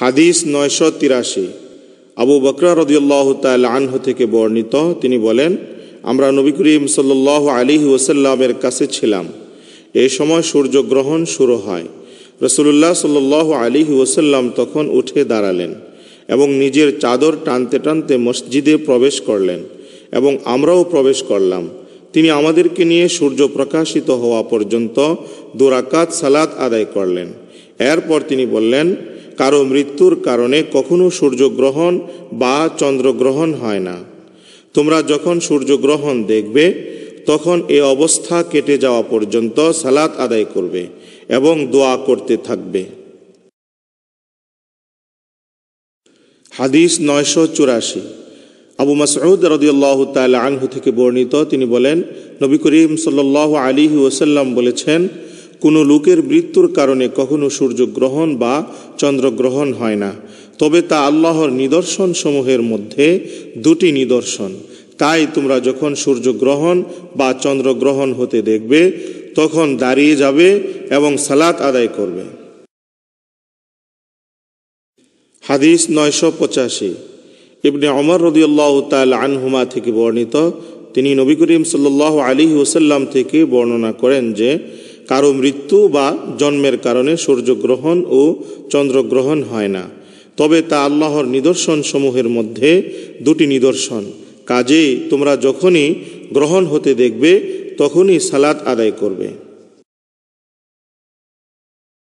হাদিস নয়শো তিরাশি আবু বকরা রদিউল্লাহ তাল আনহ থেকে বর্ণিত তিনি বলেন আমরা নবী করিম সাল্লাহ আলী ওসাল্লামের কাছে ছিলাম এই সময় সূর্যগ্রহণ শুরু হয় রসুল্লাহ সাল্লাহ আলী ওসাল্লাম তখন উঠে দাঁড়ালেন এবং নিজের চাদর টানতে টানতে মসজিদে প্রবেশ করলেন এবং আমরাও প্রবেশ করলাম তিনি আমাদেরকে নিয়ে সূর্য প্রকাশিত হওয়া পর্যন্ত দুরাকাত সালাত আদায় করলেন এরপর তিনি বললেন কারো মৃত্যুর কারণে কখনো সূর্যগ্রহণ বা চন্দ্রগ্রহণ হয় না তোমরা যখন সূর্যগ্রহণ দেখবে তখন এ অবস্থা কেটে যাওয়া পর্যন্ত সালাত আদায় করবে এবং দোয়া করতে থাকবে হাদিস নয়শো চুরাশি আবু মাসউদ রদিয়াল্লাহ তাল আনহু থেকে বর্ণিত তিনি বলেন নবী করিম সাল্লাহ আলী ওসাল্লাম বলেছেন কোনো লোকের মৃত্যুর কারণে কখনো সূর্যগ্রহণ বা চন্দ্রগ্রহণ হয় না তবে তা আল্লাহর নিদর্শন সমূহের মধ্যে দুটি নিদর্শন তাই তোমরা যখন সূর্যগ্রহণ বা চন্দ্রগ্রহণ হতে দেখবে তখন দাঁড়িয়ে যাবে এবং সালাত আদায় করবে হাদিস নয়শো পঁচাশি ইবনে অমর রদিউল্লাহ তাল আনহুমা থেকে বর্ণিত তিনি নবী করিম সাল্লাহ আলী ওসাল্লাম থেকে বর্ণনা করেন যে কারো মৃত্যু বা জন্মের কারণে সূর্যগ্রহণ ও চন্দ্রগ্রহণ হয় না তবে তা আল্লাহর নিদর্শনসমূহের মধ্যে দুটি নিদর্শন কাজেই তোমরা যখনই গ্রহণ হতে দেখবে তখনই সালাত আদায় করবে